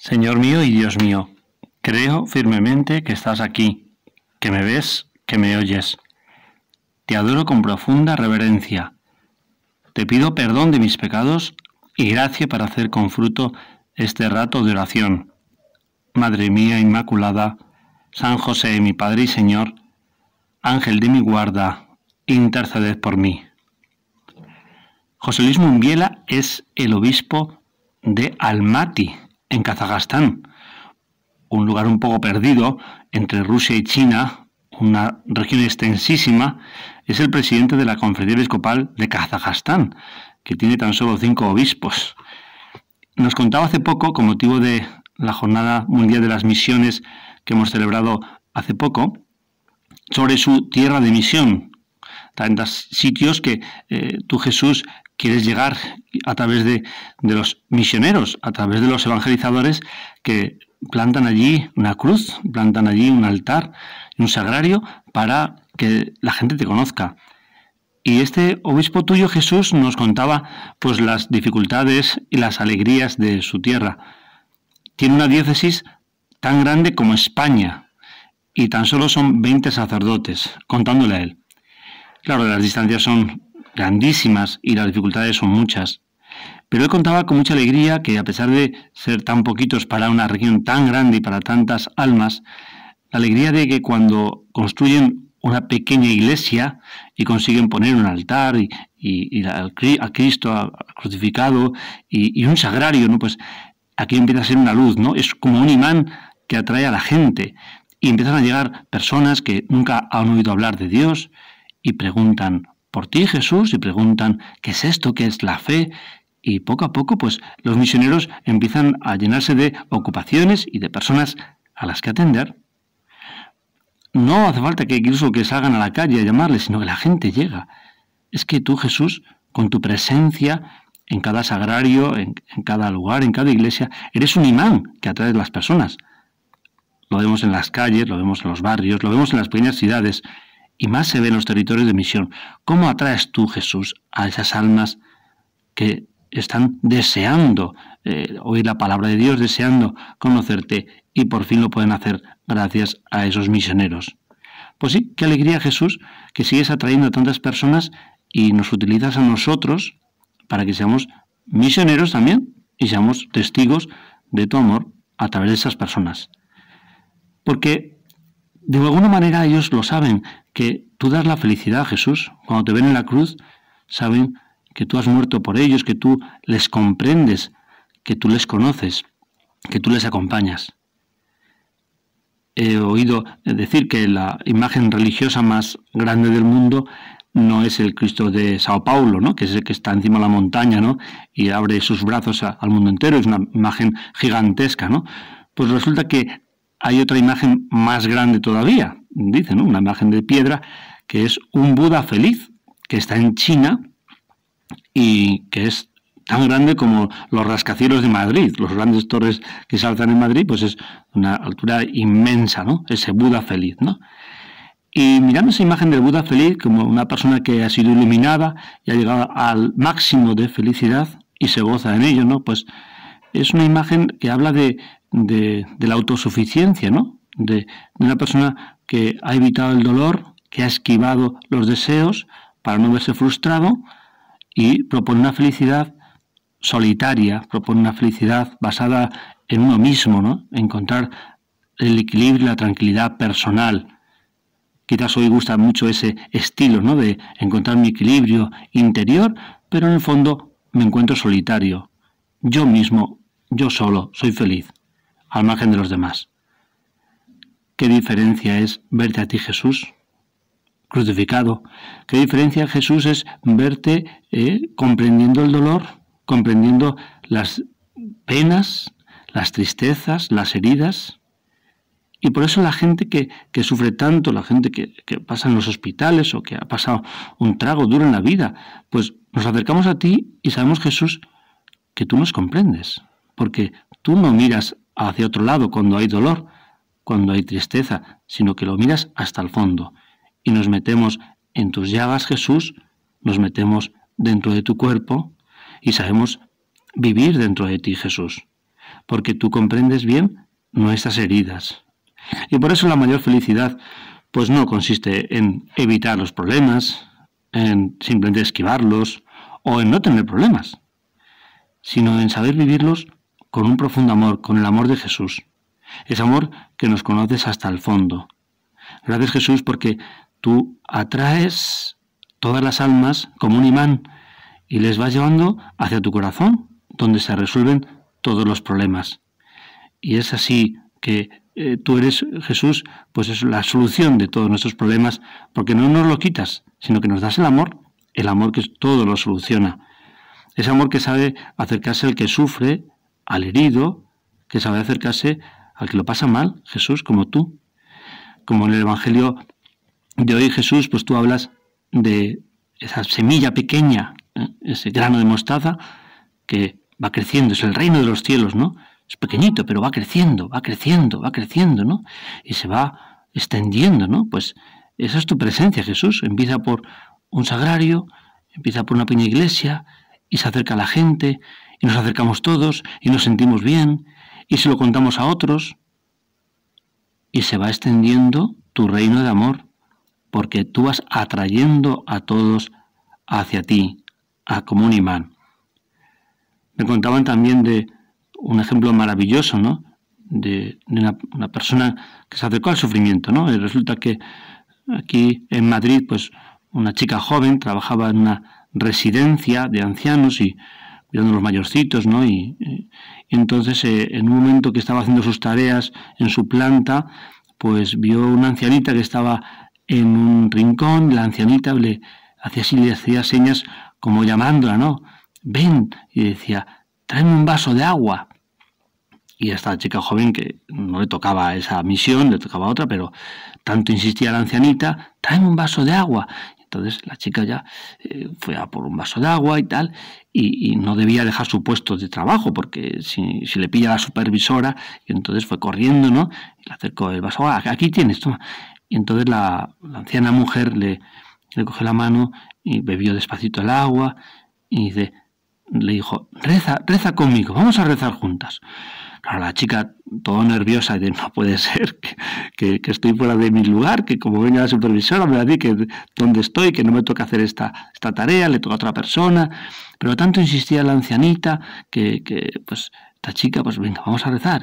Señor mío y Dios mío, creo firmemente que estás aquí, que me ves, que me oyes. Te adoro con profunda reverencia. Te pido perdón de mis pecados y gracia para hacer con fruto este rato de oración. Madre mía Inmaculada, San José, mi Padre y Señor, Ángel de mi guarda, interceded por mí. José Luis Mumbiela es el obispo de Almaty, en Kazajstán, un lugar un poco perdido entre Rusia y China, una región extensísima, es el presidente de la Conferencia Episcopal de Kazajstán, que tiene tan solo cinco obispos. Nos contaba hace poco, con motivo de la Jornada Mundial de las Misiones que hemos celebrado hace poco, sobre su tierra de misión, tantos sitios que eh, tú Jesús quieres llegar a través de, de, los misioneros, a través de los evangelizadores que plantan allí una cruz, plantan allí un altar, un sagrario, para que la gente te conozca. Y este obispo tuyo, Jesús, nos contaba pues las dificultades y las alegrías de su tierra. Tiene una diócesis tan grande como España, y tan solo son 20 sacerdotes, contándole a él. Claro, las distancias son grandísimas y las dificultades son muchas. Pero él contaba con mucha alegría que a pesar de ser tan poquitos para una región tan grande y para tantas almas, la alegría de que cuando construyen una pequeña iglesia y consiguen poner un altar y, a Cristo crucificado y, un sagrario, Pues aquí empieza a ser una luz, ¿no? Es como un imán que atrae a la gente y empiezan a llegar personas que nunca han oído hablar de Dios, y preguntan por ti Jesús y preguntan qué es esto, qué es la fe. Y poco a poco, pues los misioneros empiezan a llenarse de ocupaciones y de personas a las que atender. No hace falta que incluso que salgan a la calle a llamarles, sino que la gente llega. Es que tú, Jesús, con tu presencia en cada sagrario, en, en cada lugar, en cada iglesia, eres un imán que atrae a las personas. Lo vemos en las calles, lo vemos en los barrios, lo vemos en las pequeñas ciudades, y más se ve en los territorios de misión. ¿Cómo atraes tú, Jesús, a esas almas que están deseando eh, oír la palabra de Dios, deseando conocerte y por fin lo pueden hacer gracias a esos misioneros? Pues sí, qué alegría, Jesús, que sigues atrayendo a tantas personas y nos utilizas a nosotros para que seamos misioneros también y seamos testigos de tu amor a través de esas personas. Porque de alguna manera ellos lo saben, que tú das la felicidad a Jesús. Cuando te ven en la cruz, saben que tú has muerto por ellos, que tú les comprendes, que tú les conoces, que tú les acompañas. He oído decir que la imagen religiosa más grande del mundo no es el Cristo de Sao Paulo, ¿no? que es el que está encima de la montaña ¿no? y abre sus brazos al mundo entero, es una imagen gigantesca. ¿no? Pues resulta que hay otra imagen más grande todavía, dice, ¿no? una imagen de piedra, que es un Buda feliz, que está en China y que es tan grande como los rascacielos de Madrid, los grandes torres que saltan en Madrid, pues es una altura inmensa, ¿no? Ese Buda feliz, ¿no? Y mirando esa imagen del Buda feliz como una persona que ha sido iluminada y ha llegado al máximo de felicidad y se goza en ello, ¿no? Pues es una imagen que habla de de, la autosuficiencia, ¿no? De, una persona que ha evitado el dolor, que ha esquivado los deseos para no verse frustrado y propone una felicidad solitaria, propone una felicidad basada en uno mismo, ¿no? Encontrar el equilibrio la tranquilidad personal. Quizás hoy gusta mucho ese estilo, ¿no? De encontrar mi equilibrio interior, pero en el fondo me encuentro solitario. Yo mismo, yo solo, soy feliz al margen de los demás. ¿Qué diferencia es verte a ti Jesús crucificado? ¿Qué diferencia Jesús es verte eh, comprendiendo el dolor, comprendiendo las penas, las tristezas, las heridas? Y por eso la gente que, que sufre tanto, la gente que, que, pasa en los hospitales o que ha pasado un trago duro en la vida, pues nos acercamos a ti y sabemos, Jesús, que tú nos comprendes, porque tú no miras hacia otro lado cuando hay dolor, cuando hay tristeza, sino que lo miras hasta el fondo. Y nos metemos en tus llagas, Jesús, nos metemos dentro de tu cuerpo y sabemos vivir dentro de ti, Jesús, porque tú comprendes bien nuestras heridas. Y por eso la mayor felicidad, pues no consiste en evitar los problemas, en simplemente esquivarlos o en no tener problemas, sino en saber vivirlos con un profundo amor, con el amor de Jesús. Ese amor que nos conoces hasta el fondo. Gracias Jesús porque tú atraes todas las almas como un imán y les vas llevando hacia tu corazón, donde se resuelven todos los problemas. Y es así que eh, tú eres Jesús, pues es la solución de todos nuestros problemas, porque no nos lo quitas, sino que nos das el amor, el amor que todo lo soluciona. Ese amor que sabe acercarse al que sufre, al herido que sabe acercarse al que lo pasa mal, Jesús, como tú. Como en el Evangelio de hoy, Jesús, pues tú hablas de esa semilla pequeña, ¿eh? ese grano de mostaza que va creciendo, es el reino de los cielos, ¿no? Es pequeñito, pero va creciendo, va creciendo, va creciendo, ¿no? Y se va extendiendo, ¿no? Pues esa es tu presencia, Jesús. Empieza por un sagrario, empieza por una pequeña iglesia y se acerca a la gente y nos acercamos todos y nos sentimos bien y se lo contamos a otros y se va extendiendo tu reino de amor porque tú vas atrayendo a todos hacia ti, a como un imán. Me contaban también de un ejemplo maravilloso, ¿no? De, una, una, persona que se acercó al sufrimiento, ¿no? Y resulta que aquí en Madrid, pues una chica joven trabajaba en una residencia de ancianos y cuidando los mayorcitos, ¿no? Y, eh, entonces, eh, en un momento que estaba haciendo sus tareas en su planta, pues vio una ancianita que estaba en un rincón, la ancianita le hacía así, le hacía señas como llamándola, ¿no? Ven, y decía, tráeme un vaso de agua. Y esta chica joven, que no le tocaba esa misión, le tocaba otra, pero tanto insistía la ancianita, tráeme un vaso de agua. Entonces la chica ya eh, fue a por un vaso de agua y tal, y, no debía dejar su puesto de trabajo, porque si, le pilla la supervisora, y entonces fue corriendo, ¿no? Y le acercó el vaso, ah, aquí tienes, toma. Y entonces la, anciana mujer le, cogió la mano y bebió despacito el agua, y le dijo, reza, reza conmigo, vamos a rezar juntas la chica, todo nerviosa, y no puede ser que, que, estoy fuera de mi lugar, que como venga la supervisora me va a que dónde estoy, que no me toca hacer esta, esta tarea, le toca a otra persona. Pero tanto insistía la ancianita que, pues, esta chica, pues venga, vamos a rezar.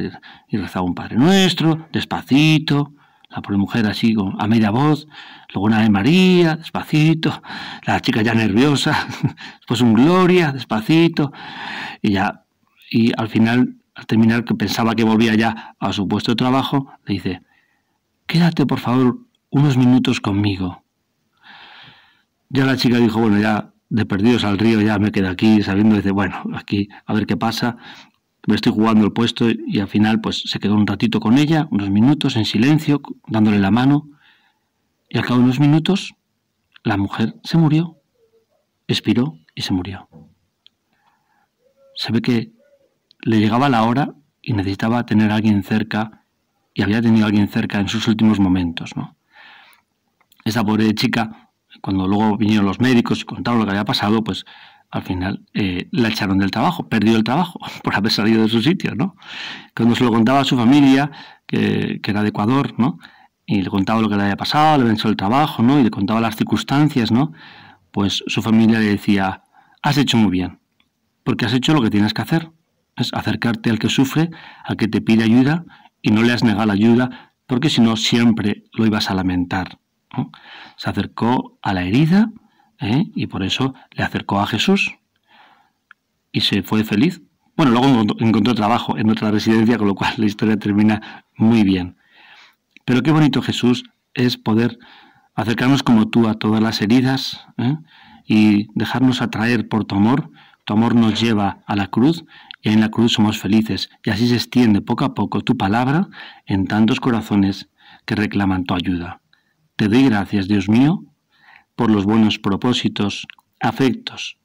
Y, rezaba un Padre Nuestro, despacito, la pobre mujer así a media voz, luego una de María, despacito, la chica ya nerviosa, después pues un Gloria, despacito, y ya, y al final al terminar, que pensaba que volvía ya a su puesto de trabajo, le dice, quédate por favor unos minutos conmigo. Ya la chica dijo, bueno, ya de perdidos al río, ya me quedo aquí, sabiendo dice bueno, aquí a ver qué pasa, me estoy jugando el puesto y al final pues se quedó un ratito con ella, unos minutos en silencio, dándole la mano, y al cabo de unos minutos la mujer se murió, expiró y se murió. Se ve que le llegaba la hora y necesitaba tener a alguien cerca y había tenido a alguien cerca en sus últimos momentos. Esa pobre chica, cuando luego vinieron los médicos y contaron lo que había pasado, pues al final eh, la echaron del trabajo, perdió el trabajo por haber salido de su sitio, ¿no? Cuando se lo contaba a su familia, que, era de Ecuador, ¿no? Y le contaba lo que le había pasado, le venció el trabajo, ¿no? Y le contaba las circunstancias, ¿no? Pues su familia le decía, has hecho muy bien, porque has hecho lo que tienes que hacer, es acercarte al que sufre, al que te pide ayuda y no le has negado la ayuda, porque si no siempre lo ibas a lamentar. Se acercó a la herida ¿eh? y por eso le acercó a Jesús y se fue feliz. Bueno, luego encontró trabajo en otra residencia, con lo cual la historia termina muy bien. Pero qué bonito Jesús es poder acercarnos como tú a todas las heridas ¿eh? y dejarnos atraer por tu amor tu amor nos lleva a la cruz y en la cruz somos felices. Y así se extiende poco a poco tu palabra en tantos corazones que reclaman tu ayuda. Te doy gracias, Dios mío, por los buenos propósitos, afectos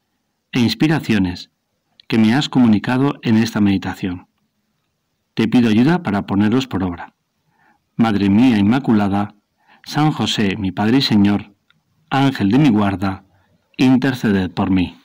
e inspiraciones que me has comunicado en esta meditación. Te pido ayuda para ponerlos por obra. Madre mía Inmaculada, San José, mi Padre y Señor, Ángel de mi guarda, interceded por mí.